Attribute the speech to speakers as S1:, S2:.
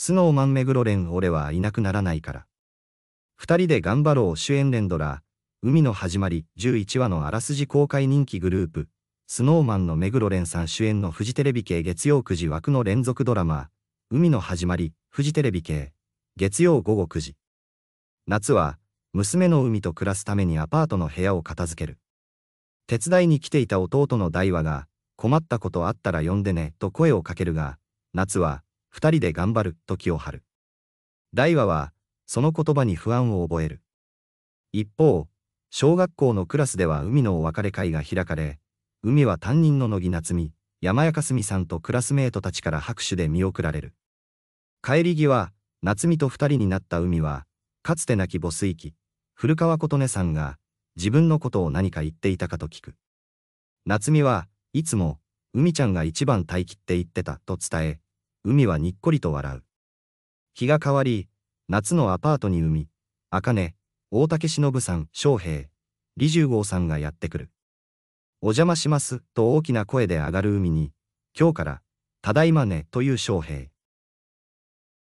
S1: スノーマン目黒連俺はいなくならないから。二人で頑張ろう主演連ドラ海の始まり11話のあらすじ公開人気グループ、スノーマンの目黒ンさん主演のフジテレビ系月曜9時枠の連続ドラマ、海の始まり、フジテレビ系、月曜午後9時。夏は、娘の海と暮らすためにアパートの部屋を片付ける。手伝いに来ていた弟の大和が、困ったことあったら呼んでね、と声をかけるが、夏は、二人で頑張ると気を張る。大和は、その言葉に不安を覚える。一方、小学校のクラスでは海のお別れ会が開かれ、海は担任の乃木夏美、山谷かすみさんとクラスメートたちから拍手で見送られる。帰り際、夏美と二人になった海は、かつて亡き母水器、古川琴音さんが、自分のことを何か言っていたかと聞く。夏美は、いつも、海ちゃんが一番耐えきって言ってたと伝え、海はにっこりと笑う。日が変わり、夏のアパートに海、茜、大竹忍さん、翔平、李十号さんがやってくる。お邪魔します、と大きな声で上がる海に、今日から、ただいまね、という翔平。